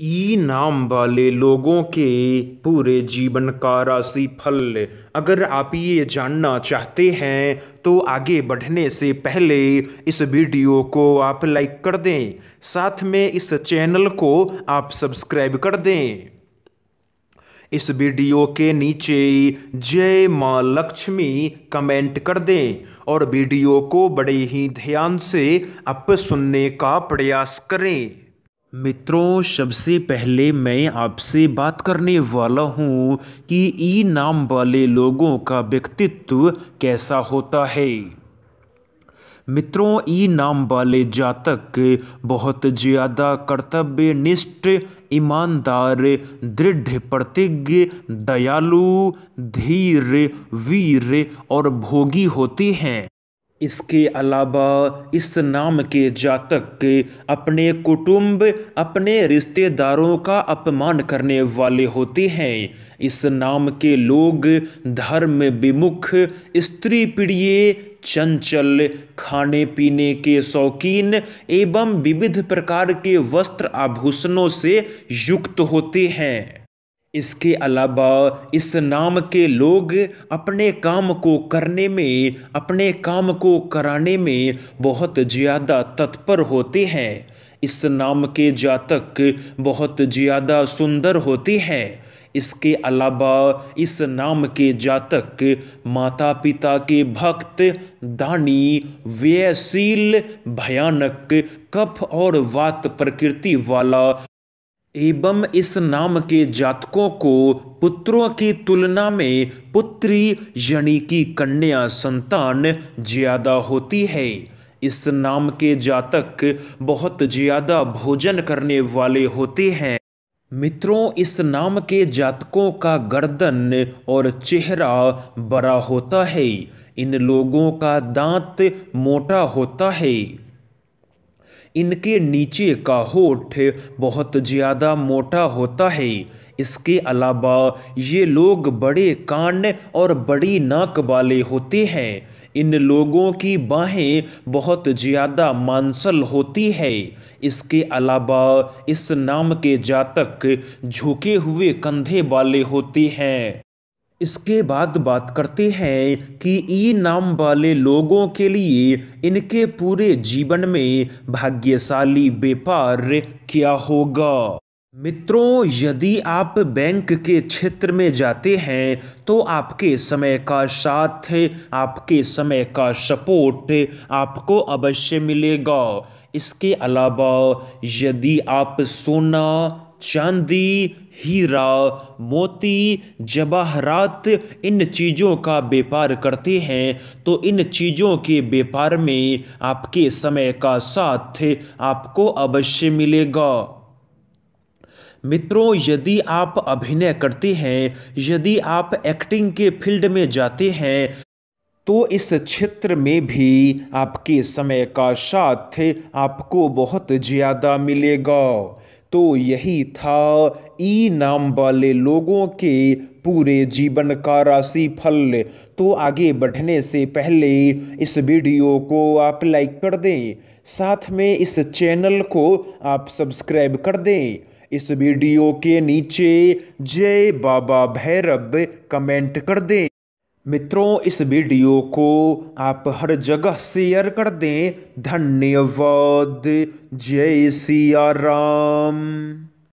ई नाम वाले लोगों के पूरे जीवन का राशि फल अगर आप ये जानना चाहते हैं तो आगे बढ़ने से पहले इस वीडियो को आप लाइक कर दें साथ में इस चैनल को आप सब्सक्राइब कर दें इस वीडियो के नीचे जय माँ लक्ष्मी कमेंट कर दें और वीडियो को बड़े ही ध्यान से आप सुनने का प्रयास करें मित्रों सबसे पहले मैं आपसे बात करने वाला हूँ कि ई नाम वाले लोगों का व्यक्तित्व कैसा होता है मित्रों ई नाम वाले जातक बहुत ज़्यादा कर्तव्यनिष्ठ ईमानदार दृढ़ प्रतिज्ञ दयालु धीर वीर और भोगी होते हैं इसके अलावा इस नाम के जातक अपने कुटुंब अपने रिश्तेदारों का अपमान करने वाले होते हैं इस नाम के लोग धर्म विमुख स्त्री प्रिय चंचल खाने पीने के शौकीन एवं विविध प्रकार के वस्त्र आभूषणों से युक्त होते हैं इसके अलावा इस नाम के लोग अपने काम को करने में अपने काम को कराने में बहुत ज़्यादा तत्पर होते हैं इस नाम के जातक बहुत ज़्यादा सुंदर होते हैं इसके अलावा इस नाम के जातक माता पिता के भक्त दानी व्ययशील भयानक कफ और वात प्रकृति वाला एवं इस नाम के जातकों को पुत्रों की तुलना में पुत्री यानी कि कन्या संतान ज्यादा होती है इस नाम के जातक बहुत ज्यादा भोजन करने वाले होते हैं मित्रों इस नाम के जातकों का गर्दन और चेहरा बड़ा होता है इन लोगों का दांत मोटा होता है इनके नीचे का होठ बहुत ज़्यादा मोटा होता है इसके अलावा ये लोग बड़े कान और बड़ी नाक वाले होते हैं इन लोगों की बाहें बहुत ज़्यादा मांसल होती है इसके अलावा इस नाम के जातक झुके हुए कंधे वाले होते हैं इसके बाद बात करते हैं कि ई नाम वाले लोगों के लिए इनके पूरे जीवन में भाग्यशाली व्यापार क्या होगा मित्रों यदि आप बैंक के क्षेत्र में जाते हैं तो आपके समय का साथ आपके समय का सपोर्ट आपको अवश्य मिलेगा इसके अलावा यदि आप सोना चांदी हीरा मोती जवाहरात इन चीज़ों का व्यापार करते हैं तो इन चीज़ों के व्यापार में आपके समय का साथ आपको अवश्य मिलेगा मित्रों यदि आप अभिनय करते हैं यदि आप एक्टिंग के फील्ड में जाते हैं तो इस क्षेत्र में भी आपके समय का साथ आपको बहुत ज़्यादा मिलेगा तो यही था ई नाम वाले लोगों के पूरे जीवन का राशि फल तो आगे बढ़ने से पहले इस वीडियो को आप लाइक कर दें साथ में इस चैनल को आप सब्सक्राइब कर दें इस वीडियो के नीचे जय बाबा भैरव कमेंट कर दें मित्रों इस वीडियो को आप हर जगह शेयर कर दें धन्यवाद जय सिया राम